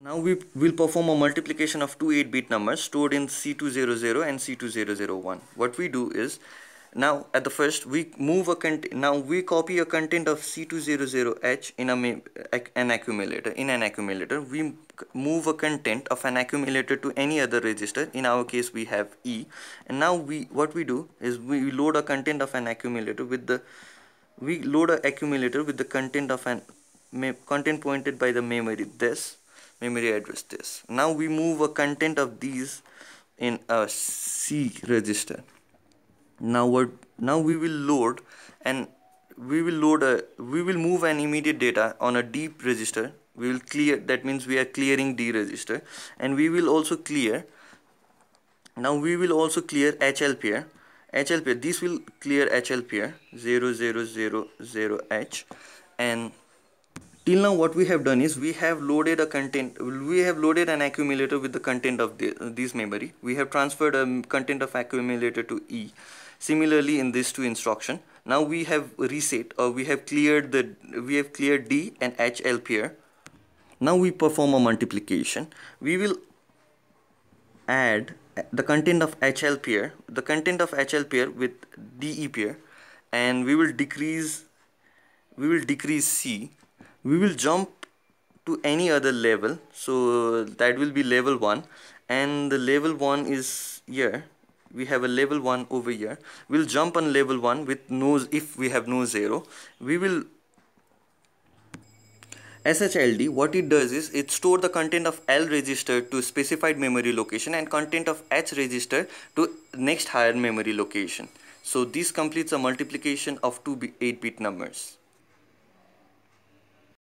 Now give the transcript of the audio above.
Now we will perform a multiplication of two 8-bit numbers stored in C200 and C2001. What we do is, now at the first we move a content, now we copy a content of C200H in a, an accumulator. In an accumulator, we move a content of an accumulator to any other register. In our case, we have E. And now we what we do is we load a content of an accumulator with the we load a accumulator with the content of an content pointed by the memory this memory address this now we move a content of these in a C register now what now we will load and we will load a we will move an immediate data on a deep register we will clear that means we are clearing D register and we will also clear now we will also clear HL pair HL pair this will clear HL pair 0000H and till now what we have done is we have loaded a content we have loaded an accumulator with the content of the, this memory we have transferred a content of accumulator to E similarly in this two instruction now we have reset or we have cleared the we have cleared D and H L pair now we perform a multiplication we will add the content of HL pair the content of HL pair with DE pair and we will decrease we will decrease C we will jump to any other level so that will be level 1 and the level 1 is here we have a level 1 over here we'll jump on level 1 with no if we have no 0 we will SHLD what it does is it store the content of L register to specified memory location and content of H register to next higher memory location so this completes a multiplication of two 8-bit numbers